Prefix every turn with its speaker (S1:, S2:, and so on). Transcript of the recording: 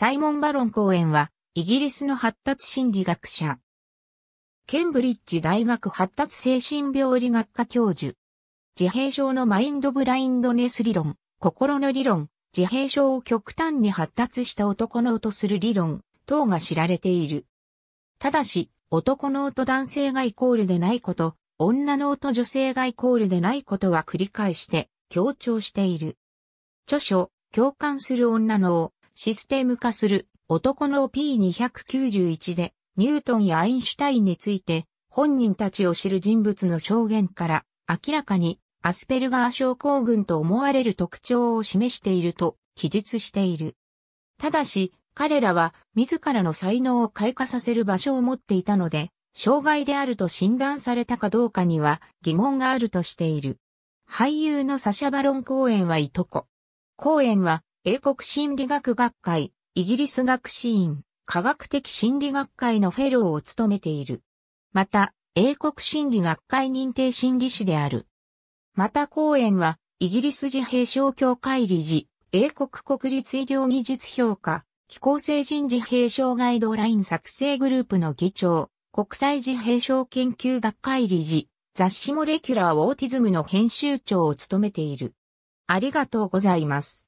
S1: サイモン・バロン公演は、イギリスの発達心理学者。ケ
S2: ンブリッジ大学発達精神病理学科教授。自閉症のマインドブラインドネス理論、心の理論、自閉症を極端に発達した男の音する理論等が知られている。ただし、男の音男性がイコールでないこと、女の音女性がイコールでないことは繰り返して強調している。著書、共感する女のシステム化する男の P291 でニュートンやアインシュタインについて本人たちを知る人物の証言から明らかにアスペルガー症候群と思われる特徴を示していると記述している。ただし、彼らは自らの才能を開花させる場所を持っていたので、障害であると診断されたかどうかには疑問があるとしている。俳優のサシャ・バロン・公演はいとこ。公演は英国心理学学会、イギリス学士院、科学的心理学会のフェローを務めている。また、英国心理学会認定心理士である。また講演は、イギリス自閉症協会理事、英国国立医療技術評価、機構成人自閉症ガイドライン作成グループの議長、国際自閉症研究学会理事、雑誌モレキュラーオーティズムの編集長を務めてい
S1: る。ありがとうございます。